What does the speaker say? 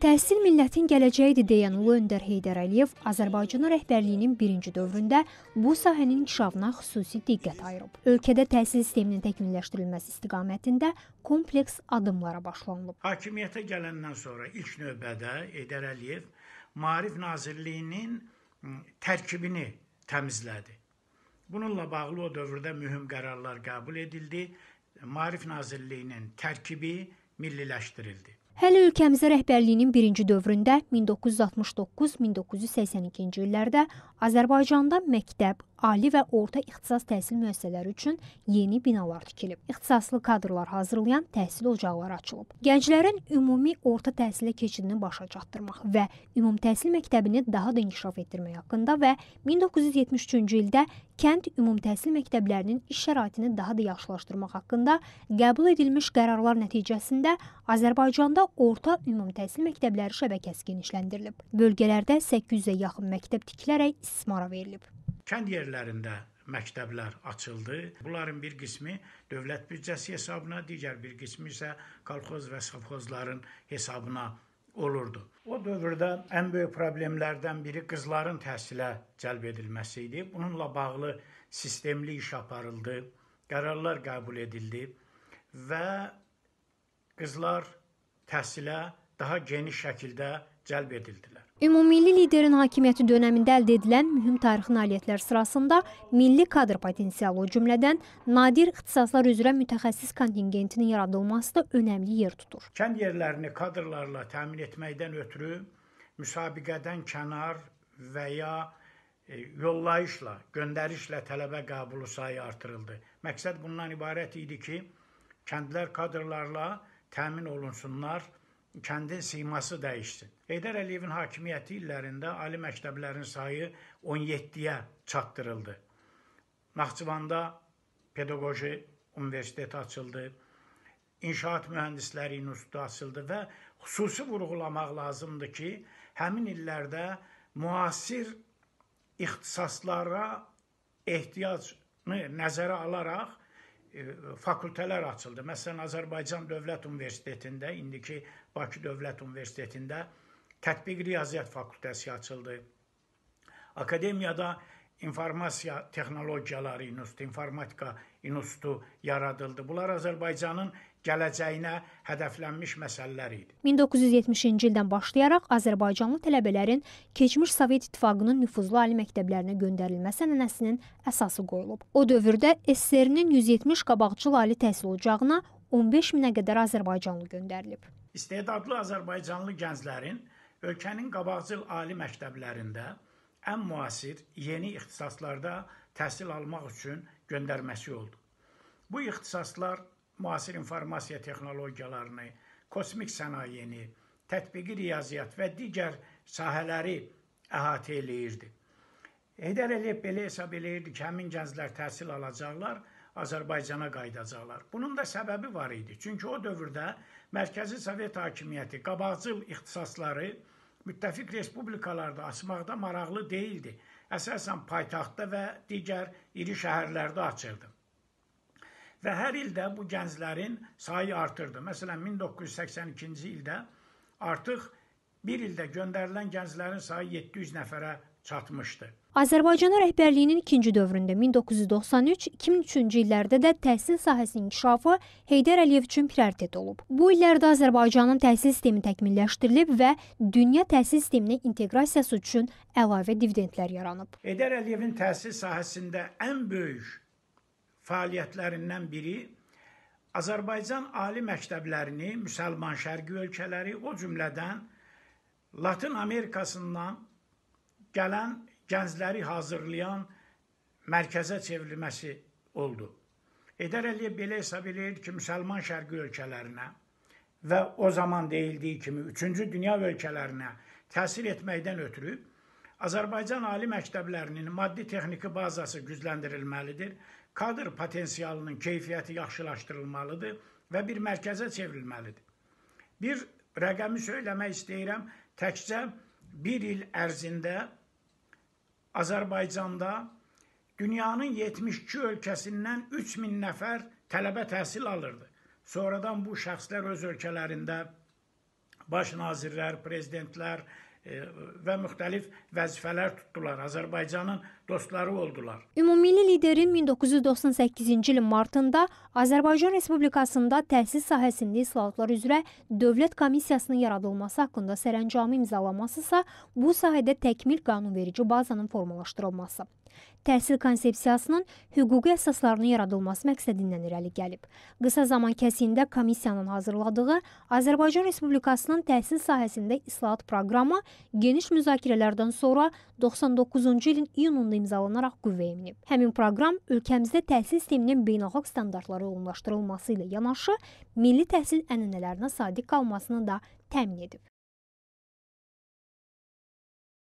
Təhsil millətin gələcəyidir deyən Ulu Öndər Heydər Əliyev Azərbaycanın rəhbərliyinin birinci dövründə bu sahənin inkişafına xüsusi diqqət ayırıb. Ölkədə təhsil sisteminin təkmilləşdirilməsi istiqamətində kompleks addımlara başlanılıb. Hakimiyyətə gələndən sonra ilk növbədə Heydər Əliyev Maarif Nazirliyinin tərkibini təmizlədi. Bununla bağlı o dövrdə mühüm qərarlar qəbul edildi. Maarif Nazirliyinin tərkibi milliləşdirildi. Hələ ölkəmizə rəhbərliyinin birinci dövründə 1969-1982-ci illərdə Azərbaycanda məktəb, ali və orta ixtisas təhsil müəssisələri üçün yeni binalar tikilib. İxtisaslı kadrlar hazırlayan təhsil ocaqları açılıb. Gənclərin ümumi orta təhsilə keçidini başa çatdırmaq və ümumi təhsil məktəbini daha da inkişaf etdirmək haqqında və 1973-cü ildə kənd ümumtəhsil məktəblərinin iş şəraitini daha da yaxşılaşdırmaq haqqında qəbul edilmiş qərarlar nəticəsində Azərbaycanda orta ümumtəhsil məktəbləri şəbəkəsi genişləndirilib. Bölgələrdə 800-ə yaxın məktəb tikilərək istismara verilib. Kənd yerlərində məktəblər açıldı. Bunların bir qismi dövlət büdcəsi hesabına, digər bir qismi isə kolxoz və sovxozların hesabına olurdu. O dövrdə ən böyük problemlərdən biri qızların təhsilə cəlb edilməsi idi. Bununla bağlı sistemli iş aparıldı, qərarlar qəbul edildi və qızlar təhsilə daha geniş şəkildə cəlb edildilər. Ümummilli liderin hakimiyyəti dönəmində əldə edilən mühüm tarixi nailiyyətlər sırasında milli kadr potensialı o cümlədən nadir ixtisaslar üzrə mütəxəssis kontingentinin yaradılması da önəmli yer tutur. Kənd yerlərini kadrlarla təmin etməkdən ötürü müsabiqədən kənar və ya e, yollayışla, göndərişlə tələbə qəbulu sayı artırıldı. Məqsəd bundan ibarət idi ki, kəndlər kadrlarla təmin olunsunlar kəndin siması dəyişdi. Heydər Əliyevin hakimiyyəti illərində ali məktəblərin sayı 17-yə çatdırıldı. Naxçıvanda pedaqoji universitet açıldı. İnşaat mühəndisləri institutu açıldı və xüsusi vurğulamaq lazımdır ki, həmin illərdə müasir ixtisaslara ehtiyac nəzərə alaraq E, fakültələr açıldı. Məsələn, Azərbaycan Dövlət Universitetində, indiki Bakı Dövlət Universitetində tətbiq riyaziyyat fakültəsi açıldı. Akademiyada informasiya texnologiyaları institutu, informatika institutu yaradıldı. Bunlar Azərbaycanın gələcəyinə hədəflənmiş məsələlər idi. 1970-ci ildən başlayaraq azərbaycanlı tələbələrin keçmiş Sovet İttifaqının nüfuzlu ali məktəblərinə göndərilməsi ənənəsinin əsası qoyulub. O dövrdə SSR-nin 170 qabaqcıl ali təhsil ocağına 15 minə qədər azərbaycanlı göndərilib. İstedadlı azərbaycanlı gənclərin ölkənin qabaqcıl ali məktəblərində ən müasir yeni ixtisaslarda təhsil almaq üçün göndərməsi oldu. Bu ixtisaslar müasir informasiya texnologiyalarını, kosmik sənayeni, tətbiqi riyaziyyat və digər sahələri əhatə eləyirdi. Heydər Əliyev belə hesab eləyirdi ki, həmin gənclər təhsil alacaqlar, Azərbaycana qayıdacaqlar. Bunun da səbəbi var idi. Çünki o dövrdə Mərkəzi Sovet hakimiyyəti qabaqcıl ixtisasları müttəfiq respublikalarda açmaqda maraqlı deyildi. Əsasən paytaxtda və digər iri şəhərlərdə açıldı. Və hər ildə bu gənclərin sayı artırdı. Məsələn, 1982-ci ildə artıq bir ildə göndərilən gənclərin sayı 700 nəfərə çatmışdı. Azərbaycana rəhbərliyinin ikinci dövründə 1993-2003-cü illərdə də təhsil sahəsinin inkişafı Heydər Əliyev üçün prioritet olub. Bu illərdə Azərbaycanın təhsil sistemi təkmilləşdirilib və dünya təhsil sisteminə inteqrasiyası üçün əlavə dividendlər yaranıb. Heydər Əliyevin təhsil sahəsində ən böyük fəaliyyətlərindən biri Azərbaycan ali məktəblərini müsəlman şərqi ölkələri, o cümlədən Latın Amerikasından gələn gəncləri hazırlayan mərkəzə çevrilməsi oldu. Heydər Əliyev belə hesab eləyir ki, müsəlman şərqi ölkələrinə və o zaman deyildiyi kimi 3-cü dünya ölkələrinə təsir etməkdən ötürü Azərbaycan ali məktəblərinin maddi texniki bazası gücləndirilməlidir, kadr potensialının keyfiyyəti yaxşılaşdırılmalıdır və bir mərkəzə çevrilməlidir. Bir rəqəmi söyləmək istəyirəm. Təkcə bir il ərzində Azərbaycanda dünyanın 72 ölkəsindən 3000 nəfər tələbə təhsil alırdı. Sonradan bu şəxslər öz ölkələrində baş nazirlər, prezidentlər, E, və müxtəlif vəzifələr tutdular. Azərbaycanın dostları oldular. Ümummilli liderin 1998-ci ilin martında Azərbaycan Respublikasında təhsil sahəsində islahatlar üzrə Dövlət Komissiyasının yaradılması haqqında sərəncamı imzalaması isə bu sahədə təkmil qanunverici bazanın formalaşdırılması təhsil konsepsiyasının hüquqi əsaslarının yaradılması məqsədindən irəli gəlib. Qısa zaman kəsiyində komissiyanın hazırladığı Azərbaycan Respublikasının təhsil sahəsində islahat proqramı geniş müzakirələrdən sonra 99-cu ilin iyununda imzalanaraq qüvvəyə minib. Həmin proqram ölkəmizdə təhsil sisteminin beynəlxalq standartlara uyğunlaşdırılması ilə yanaşı milli təhsil ənənələrinə sadiq qalmasını da təmin edib.